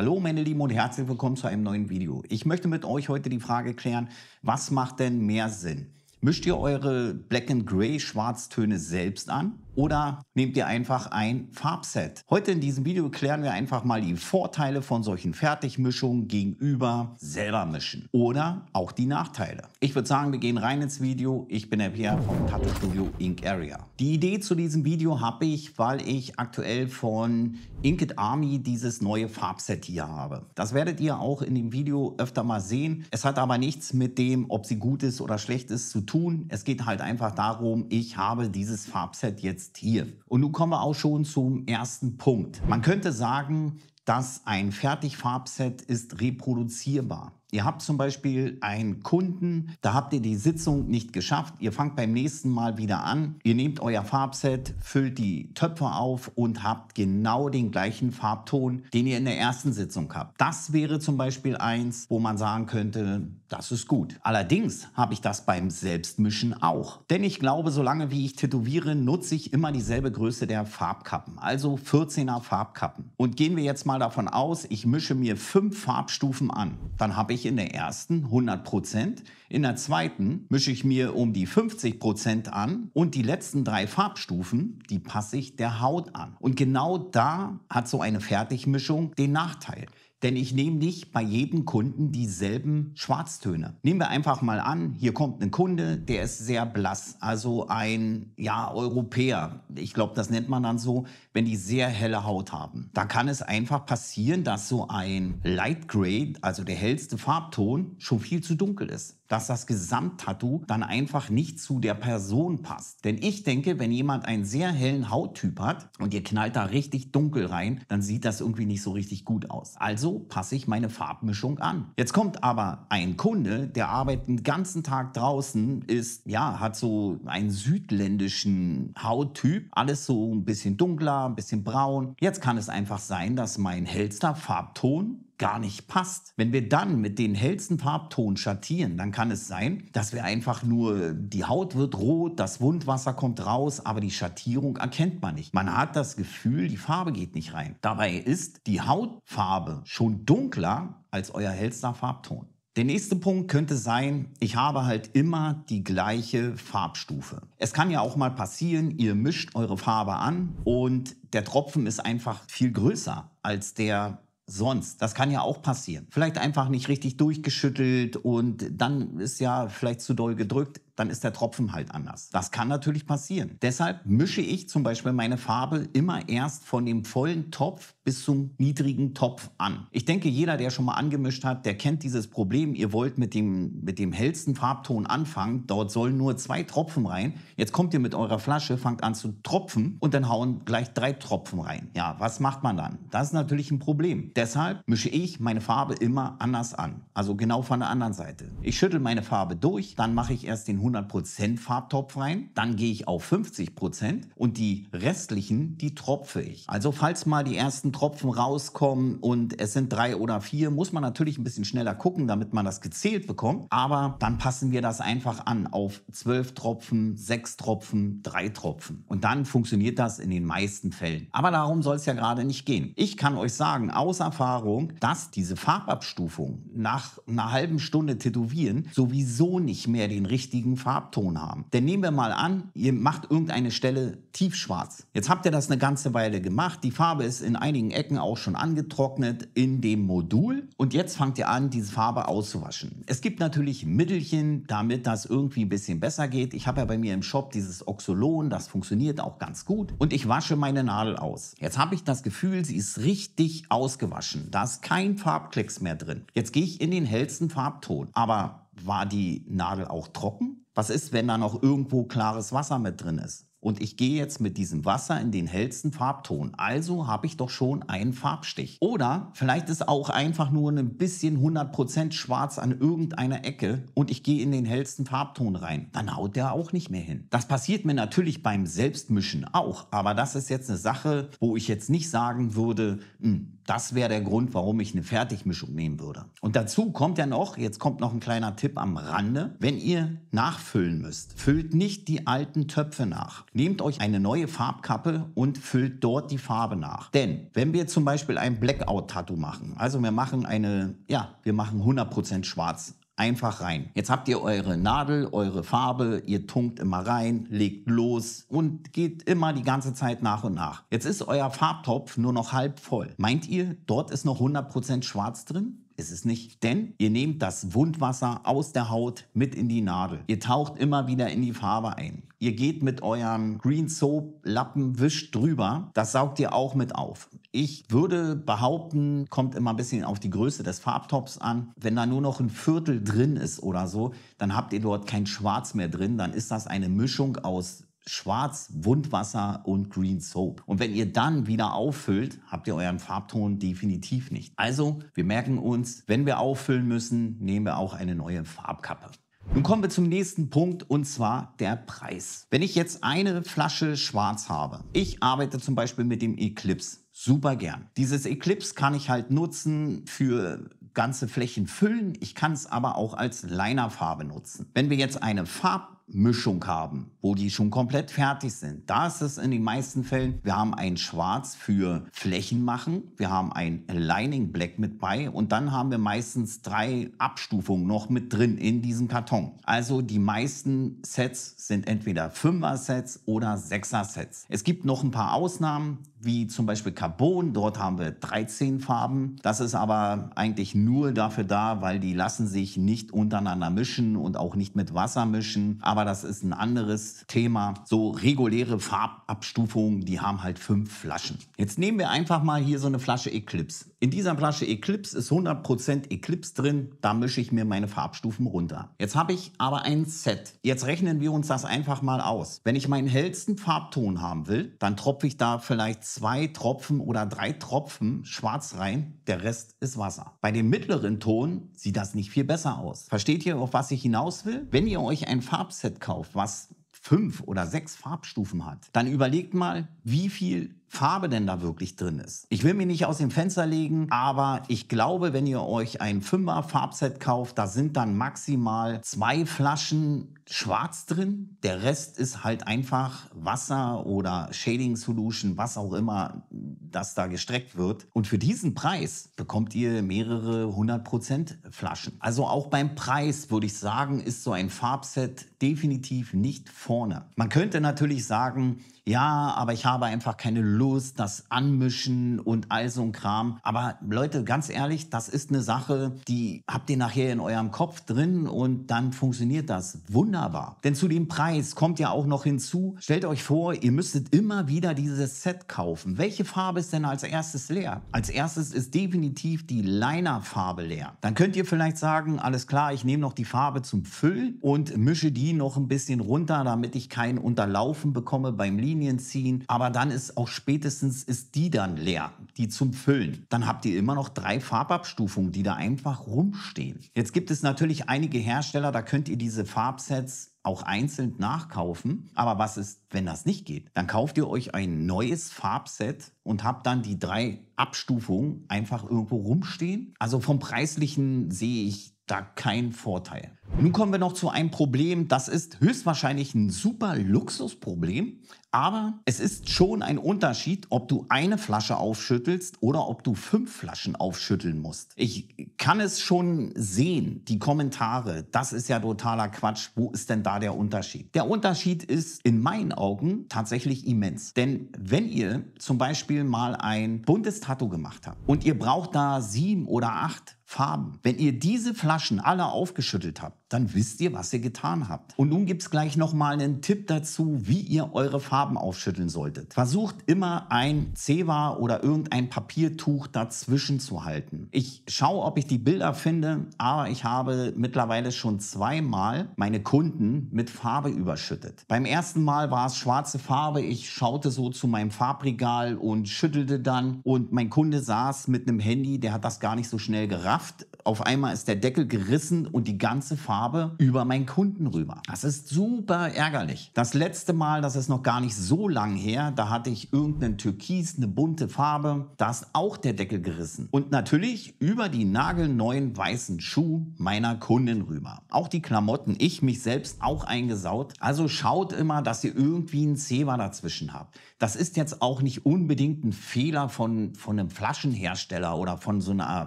Hallo meine Lieben und herzlich willkommen zu einem neuen Video. Ich möchte mit euch heute die Frage klären, was macht denn mehr Sinn? Mischt ihr eure Black and Gray Schwarztöne selbst an oder nehmt ihr einfach ein Farbset. Heute in diesem Video klären wir einfach mal die Vorteile von solchen Fertigmischungen gegenüber selber mischen oder auch die Nachteile. Ich würde sagen, wir gehen rein ins Video. Ich bin der Pierre vom Tattoo Studio Ink Area. Die Idee zu diesem Video habe ich, weil ich aktuell von Inkit Army dieses neue Farbset hier habe. Das werdet ihr auch in dem Video öfter mal sehen. Es hat aber nichts mit dem, ob sie gut ist oder schlecht ist, zu tun. Es geht halt einfach darum, ich habe dieses Farbset jetzt jetzt hier. Und nun kommen wir auch schon zum ersten Punkt. Man könnte sagen, dass ein Fertigfarbset ist reproduzierbar. Ihr habt zum Beispiel einen Kunden, da habt ihr die Sitzung nicht geschafft. Ihr fangt beim nächsten Mal wieder an. Ihr nehmt euer Farbset, füllt die Töpfe auf und habt genau den gleichen Farbton, den ihr in der ersten Sitzung habt. Das wäre zum Beispiel eins, wo man sagen könnte, das ist gut. Allerdings habe ich das beim Selbstmischen auch. Denn ich glaube, solange wie ich tätowiere, nutze ich immer dieselbe Größe der Farbkappen. Also 14er Farbkappen. Und gehen wir jetzt mal davon aus, ich mische mir fünf Farbstufen an. Dann habe ich ich in der ersten 100 Prozent, in der zweiten mische ich mir um die 50 Prozent an und die letzten drei Farbstufen, die passe ich der Haut an. Und genau da hat so eine Fertigmischung den Nachteil. Denn ich nehme nicht bei jedem Kunden dieselben Schwarztöne. Nehmen wir einfach mal an, hier kommt ein Kunde, der ist sehr blass, also ein ja, Europäer. Ich glaube, das nennt man dann so, wenn die sehr helle Haut haben. Da kann es einfach passieren, dass so ein Light Gray, also der hellste Farbton, schon viel zu dunkel ist dass das Gesamttattoo dann einfach nicht zu der Person passt. Denn ich denke, wenn jemand einen sehr hellen Hauttyp hat und ihr knallt da richtig dunkel rein, dann sieht das irgendwie nicht so richtig gut aus. Also passe ich meine Farbmischung an. Jetzt kommt aber ein Kunde, der arbeitet den ganzen Tag draußen, ist, ja, hat so einen südländischen Hauttyp, alles so ein bisschen dunkler, ein bisschen braun. Jetzt kann es einfach sein, dass mein hellster Farbton gar nicht passt. Wenn wir dann mit den hellsten Farbton schattieren, dann kann es sein, dass wir einfach nur die Haut wird rot, das Wundwasser kommt raus, aber die Schattierung erkennt man nicht. Man hat das Gefühl, die Farbe geht nicht rein. Dabei ist die Hautfarbe schon dunkler als euer hellster Farbton. Der nächste Punkt könnte sein, ich habe halt immer die gleiche Farbstufe. Es kann ja auch mal passieren, ihr mischt eure Farbe an und der Tropfen ist einfach viel größer als der sonst. Das kann ja auch passieren. Vielleicht einfach nicht richtig durchgeschüttelt und dann ist ja vielleicht zu doll gedrückt dann ist der Tropfen halt anders. Das kann natürlich passieren. Deshalb mische ich zum Beispiel meine Farbe immer erst von dem vollen Topf bis zum niedrigen Topf an. Ich denke, jeder, der schon mal angemischt hat, der kennt dieses Problem. Ihr wollt mit dem, mit dem hellsten Farbton anfangen. Dort sollen nur zwei Tropfen rein. Jetzt kommt ihr mit eurer Flasche, fangt an zu tropfen und dann hauen gleich drei Tropfen rein. Ja, was macht man dann? Das ist natürlich ein Problem. Deshalb mische ich meine Farbe immer anders an. Also genau von der anderen Seite. Ich schüttel meine Farbe durch, dann mache ich erst den 100 100% Farbtopf rein, dann gehe ich auf 50% und die restlichen, die tropfe ich. Also falls mal die ersten Tropfen rauskommen und es sind drei oder vier, muss man natürlich ein bisschen schneller gucken, damit man das gezählt bekommt. Aber dann passen wir das einfach an auf zwölf Tropfen, sechs Tropfen, drei Tropfen. Und dann funktioniert das in den meisten Fällen. Aber darum soll es ja gerade nicht gehen. Ich kann euch sagen, aus Erfahrung, dass diese Farbabstufung nach einer halben Stunde Tätowieren sowieso nicht mehr den richtigen negativen Farbton haben. Denn nehmen wir mal an, ihr macht irgendeine Stelle tiefschwarz. Jetzt habt ihr das eine ganze Weile gemacht. Die Farbe ist in einigen Ecken auch schon angetrocknet in dem Modul. Und jetzt fangt ihr an, diese Farbe auszuwaschen. Es gibt natürlich Mittelchen, damit das irgendwie ein bisschen besser geht. Ich habe ja bei mir im Shop dieses Oxolon. Das funktioniert auch ganz gut. Und ich wasche meine Nadel aus. Jetzt habe ich das Gefühl, sie ist richtig ausgewaschen. Da ist kein Farbklecks mehr drin. Jetzt gehe ich in den hellsten Farbton. Aber war die Nadel auch trocken? Was ist, wenn da noch irgendwo klares Wasser mit drin ist? Und ich gehe jetzt mit diesem Wasser in den hellsten Farbton. Also habe ich doch schon einen Farbstich. Oder vielleicht ist auch einfach nur ein bisschen 100% schwarz an irgendeiner Ecke und ich gehe in den hellsten Farbton rein. Dann haut der auch nicht mehr hin. Das passiert mir natürlich beim Selbstmischen auch. Aber das ist jetzt eine Sache, wo ich jetzt nicht sagen würde, mh, hm, das wäre der Grund, warum ich eine Fertigmischung nehmen würde. Und dazu kommt ja noch, jetzt kommt noch ein kleiner Tipp am Rande, wenn ihr nachfüllen müsst, füllt nicht die alten Töpfe nach. Nehmt euch eine neue Farbkappe und füllt dort die Farbe nach. Denn wenn wir zum Beispiel ein Blackout-Tattoo machen, also wir machen eine, ja, wir machen 100% schwarz, einfach rein. Jetzt habt ihr eure Nadel, eure Farbe, ihr tunkt immer rein, legt los und geht immer die ganze Zeit nach und nach. Jetzt ist euer Farbtopf nur noch halb voll. Meint ihr, dort ist noch 100% schwarz drin? ist es nicht. Denn ihr nehmt das Wundwasser aus der Haut mit in die Nadel. Ihr taucht immer wieder in die Farbe ein. Ihr geht mit eurem Green Soap Lappen wischt drüber. Das saugt ihr auch mit auf. Ich würde behaupten, kommt immer ein bisschen auf die Größe des Farbtops an. Wenn da nur noch ein Viertel drin ist oder so, dann habt ihr dort kein Schwarz mehr drin. Dann ist das eine Mischung aus Schwarz, Wundwasser und Green Soap. Und wenn ihr dann wieder auffüllt, habt ihr euren Farbton definitiv nicht. Also, wir merken uns, wenn wir auffüllen müssen, nehmen wir auch eine neue Farbkappe. Nun kommen wir zum nächsten Punkt und zwar der Preis. Wenn ich jetzt eine Flasche Schwarz habe, ich arbeite zum Beispiel mit dem Eclipse super gern. Dieses Eclipse kann ich halt nutzen für ganze Flächen füllen. Ich kann es aber auch als Linerfarbe nutzen. Wenn wir jetzt eine Farbe Mischung haben, wo die schon komplett fertig sind. Da ist es in den meisten Fällen, wir haben ein Schwarz für Flächen machen, wir haben ein Lining Black mit bei und dann haben wir meistens drei Abstufungen noch mit drin in diesem Karton. Also die meisten Sets sind entweder Fünfer-Sets oder Sechser-Sets. Es gibt noch ein paar Ausnahmen, wie zum Beispiel Carbon. Dort haben wir 13 Farben. Das ist aber eigentlich nur dafür da, weil die lassen sich nicht untereinander mischen und auch nicht mit Wasser mischen. Aber aber das ist ein anderes Thema. So reguläre Farbabstufungen, die haben halt fünf Flaschen. Jetzt nehmen wir einfach mal hier so eine Flasche Eclipse. In dieser Flasche Eclipse ist 100% Eclipse drin, da mische ich mir meine Farbstufen runter. Jetzt habe ich aber ein Set. Jetzt rechnen wir uns das einfach mal aus. Wenn ich meinen hellsten Farbton haben will, dann tropfe ich da vielleicht zwei Tropfen oder drei Tropfen schwarz rein, der Rest ist Wasser. Bei dem mittleren Ton sieht das nicht viel besser aus. Versteht ihr, auf was ich hinaus will? Wenn ihr euch ein Farbset kauft, was fünf oder sechs Farbstufen hat, dann überlegt mal, wie viel Farbe denn da wirklich drin ist. Ich will mich nicht aus dem Fenster legen, aber ich glaube, wenn ihr euch ein 5er Farbset kauft, da sind dann maximal zwei Flaschen schwarz drin. Der Rest ist halt einfach Wasser oder Shading Solution, was auch immer, das da gestreckt wird. Und für diesen Preis bekommt ihr mehrere 100% Flaschen. Also auch beim Preis würde ich sagen, ist so ein Farbset definitiv nicht vorne. Man könnte natürlich sagen, ja, aber ich habe einfach keine Lust bloß das Anmischen und all so ein Kram. Aber Leute, ganz ehrlich, das ist eine Sache, die habt ihr nachher in eurem Kopf drin und dann funktioniert das wunderbar. Denn zu dem Preis kommt ja auch noch hinzu, stellt euch vor, ihr müsstet immer wieder dieses Set kaufen. Welche Farbe ist denn als erstes leer? Als erstes ist definitiv die Liner-Farbe leer. Dann könnt ihr vielleicht sagen, alles klar, ich nehme noch die Farbe zum Füllen und mische die noch ein bisschen runter, damit ich kein Unterlaufen bekomme beim Linienziehen. Aber dann ist auch später spätestens ist die dann leer, die zum Füllen. Dann habt ihr immer noch drei Farbabstufungen, die da einfach rumstehen. Jetzt gibt es natürlich einige Hersteller, da könnt ihr diese Farbsets auch einzeln nachkaufen. Aber was ist, wenn das nicht geht? Dann kauft ihr euch ein neues Farbset und habt dann die drei Abstufungen einfach irgendwo rumstehen. Also vom preislichen sehe ich da kein Vorteil. Nun kommen wir noch zu einem Problem, das ist höchstwahrscheinlich ein super Luxusproblem, aber es ist schon ein Unterschied, ob du eine Flasche aufschüttelst oder ob du fünf Flaschen aufschütteln musst. Ich kann es schon sehen, die Kommentare, das ist ja totaler Quatsch, wo ist denn da der Unterschied? Der Unterschied ist in meinen Augen tatsächlich immens, denn wenn ihr zum Beispiel mal ein buntes Tattoo gemacht habt und ihr braucht da sieben oder acht Farben. Wenn ihr diese Flaschen alle aufgeschüttelt habt, dann wisst ihr, was ihr getan habt. Und nun gibt es gleich nochmal einen Tipp dazu, wie ihr eure Farben aufschütteln solltet. Versucht immer ein Zewa oder irgendein Papiertuch dazwischen zu halten. Ich schaue, ob ich die Bilder finde, aber ich habe mittlerweile schon zweimal meine Kunden mit Farbe überschüttet. Beim ersten Mal war es schwarze Farbe. Ich schaute so zu meinem Farbregal und schüttelte dann. Und mein Kunde saß mit einem Handy, der hat das gar nicht so schnell gerafft Kraft, auf einmal ist der Deckel gerissen und die ganze Farbe über meinen Kunden rüber. Das ist super ärgerlich. Das letzte Mal, das ist noch gar nicht so lang her, da hatte ich irgendeinen Türkis, eine bunte Farbe, da ist auch der Deckel gerissen. Und natürlich über die nagelneuen weißen Schuh meiner Kunden rüber. Auch die Klamotten, ich mich selbst auch eingesaut. Also schaut immer, dass ihr irgendwie einen Zeber dazwischen habt. Das ist jetzt auch nicht unbedingt ein Fehler von, von einem Flaschenhersteller oder von so einer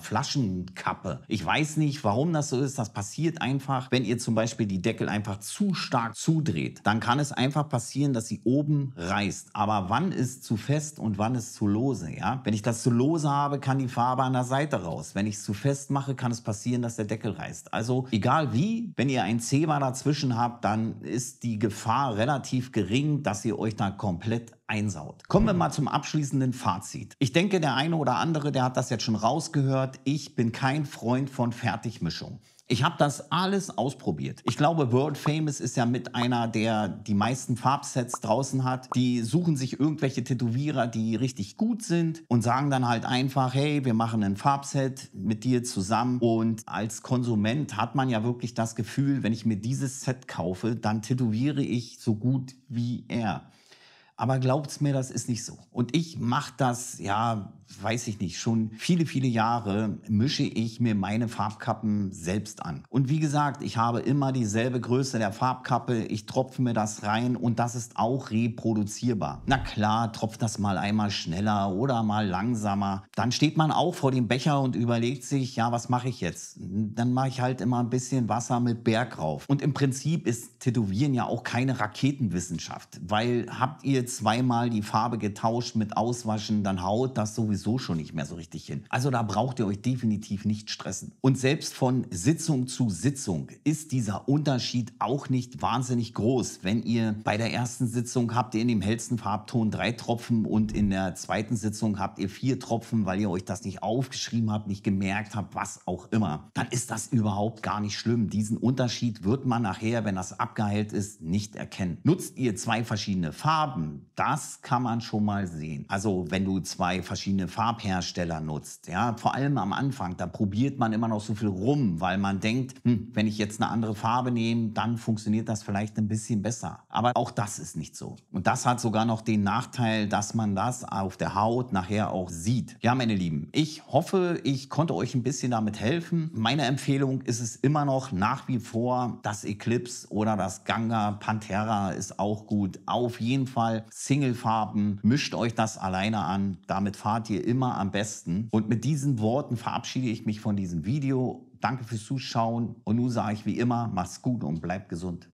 Flaschen Kappe. Ich weiß nicht, warum das so ist. Das passiert einfach, wenn ihr zum Beispiel die Deckel einfach zu stark zudreht. Dann kann es einfach passieren, dass sie oben reißt. Aber wann ist zu fest und wann ist zu lose? Ja? Wenn ich das zu lose habe, kann die Farbe an der Seite raus. Wenn ich es zu fest mache, kann es passieren, dass der Deckel reißt. Also egal wie, wenn ihr ein Zebra dazwischen habt, dann ist die Gefahr relativ gering, dass ihr euch da komplett einsaut. Kommen wir mhm. mal zum abschließenden Fazit. Ich denke, der eine oder andere, der hat das jetzt schon rausgehört. Ich bin kein Freund von Fertigmischung. Ich habe das alles ausprobiert. Ich glaube, World Famous ist ja mit einer, der die meisten Farbsets draußen hat. Die suchen sich irgendwelche Tätowierer, die richtig gut sind und sagen dann halt einfach, hey, wir machen ein Farbset mit dir zusammen. Und als Konsument hat man ja wirklich das Gefühl, wenn ich mir dieses Set kaufe, dann tätowiere ich so gut wie er. Aber glaubt's mir, das ist nicht so. Und ich mache das ja weiß ich nicht, schon viele, viele Jahre mische ich mir meine Farbkappen selbst an. Und wie gesagt, ich habe immer dieselbe Größe der Farbkappe, ich tropfe mir das rein und das ist auch reproduzierbar. Na klar, tropft das mal einmal schneller oder mal langsamer. Dann steht man auch vor dem Becher und überlegt sich, ja, was mache ich jetzt? Dann mache ich halt immer ein bisschen Wasser mit Berg rauf. Und im Prinzip ist Tätowieren ja auch keine Raketenwissenschaft, weil habt ihr zweimal die Farbe getauscht mit Auswaschen, dann haut das sowieso sowieso schon nicht mehr so richtig hin. Also da braucht ihr euch definitiv nicht stressen. Und selbst von Sitzung zu Sitzung ist dieser Unterschied auch nicht wahnsinnig groß. Wenn ihr bei der ersten Sitzung habt ihr in dem hellsten Farbton drei Tropfen und in der zweiten Sitzung habt ihr vier Tropfen, weil ihr euch das nicht aufgeschrieben habt, nicht gemerkt habt, was auch immer, dann ist das überhaupt gar nicht schlimm. Diesen Unterschied wird man nachher, wenn das abgeheilt ist, nicht erkennen. Nutzt ihr zwei verschiedene Farben, das kann man schon mal sehen. Also wenn du zwei verschiedene verschiedene Farbhersteller nutzt. Ja, vor allem am Anfang, da probiert man immer noch so viel rum, weil man denkt, hm, wenn ich jetzt eine andere Farbe nehme, dann funktioniert das vielleicht ein bisschen besser. Aber auch das ist nicht so. Und das hat sogar noch den Nachteil, dass man das auf der Haut nachher auch sieht. Ja, meine Lieben, ich hoffe, ich konnte euch ein bisschen damit helfen. Meine Empfehlung ist es immer noch nach wie vor das Eclipse oder das Ganga Pantera ist auch gut. Auf jeden Fall Singlefarben, mischt euch das alleine an, damit fahrt ihr hier immer am besten. Und mit diesen Worten verabschiede ich mich von diesem Video. Danke fürs Zuschauen und nun sage ich wie immer, mach's gut und bleib gesund.